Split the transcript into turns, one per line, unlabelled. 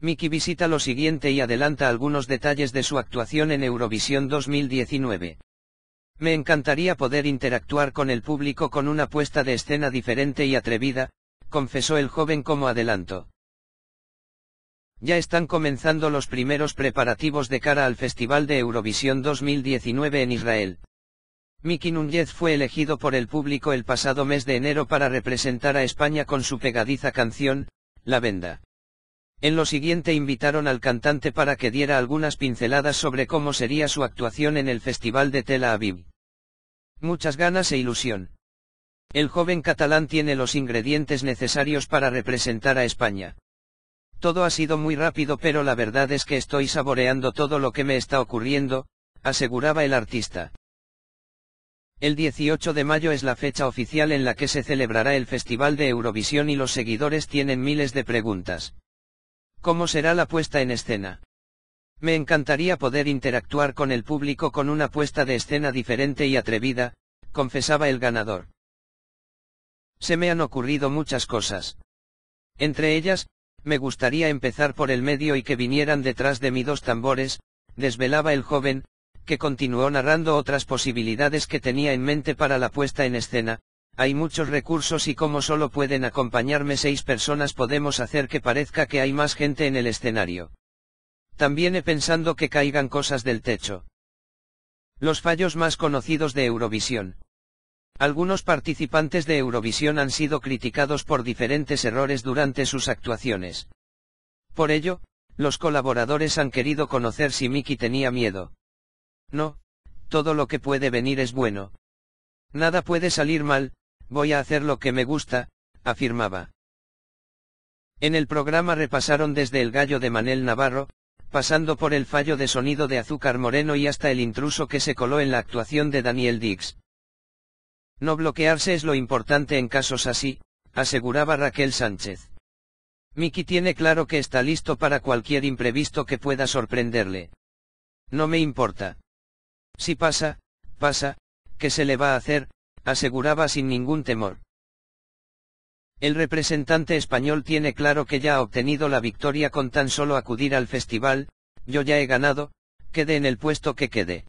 Miki visita lo siguiente y adelanta algunos detalles de su actuación en Eurovisión 2019. Me encantaría poder interactuar con el público con una puesta de escena diferente y atrevida, confesó el joven como adelanto. Ya están comenzando los primeros preparativos de cara al Festival de Eurovisión 2019 en Israel. Miki Núñez fue elegido por el público el pasado mes de enero para representar a España con su pegadiza canción, La Venda. En lo siguiente invitaron al cantante para que diera algunas pinceladas sobre cómo sería su actuación en el Festival de Tel Aviv. Muchas ganas e ilusión. El joven catalán tiene los ingredientes necesarios para representar a España. Todo ha sido muy rápido pero la verdad es que estoy saboreando todo lo que me está ocurriendo, aseguraba el artista. El 18 de mayo es la fecha oficial en la que se celebrará el Festival de Eurovisión y los seguidores tienen miles de preguntas. ¿Cómo será la puesta en escena? Me encantaría poder interactuar con el público con una puesta de escena diferente y atrevida, confesaba el ganador. Se me han ocurrido muchas cosas. Entre ellas, me gustaría empezar por el medio y que vinieran detrás de mí dos tambores, desvelaba el joven, que continuó narrando otras posibilidades que tenía en mente para la puesta en escena, hay muchos recursos y como solo pueden acompañarme seis personas podemos hacer que parezca que hay más gente en el escenario. También he pensando que caigan cosas del techo. Los fallos más conocidos de Eurovisión. Algunos participantes de Eurovisión han sido criticados por diferentes errores durante sus actuaciones. Por ello, los colaboradores han querido conocer si Miki tenía miedo. No, todo lo que puede venir es bueno. Nada puede salir mal, voy a hacer lo que me gusta, afirmaba. En el programa repasaron desde El Gallo de Manel Navarro, pasando por el fallo de sonido de Azúcar Moreno y hasta el intruso que se coló en la actuación de Daniel Dix. No bloquearse es lo importante en casos así, aseguraba Raquel Sánchez. Miki tiene claro que está listo para cualquier imprevisto que pueda sorprenderle. No me importa. Si pasa, pasa, ¿qué se le va a hacer? aseguraba sin ningún temor. El representante español tiene claro que ya ha obtenido la victoria con tan solo acudir al festival, yo ya he ganado, quede en el puesto que quede.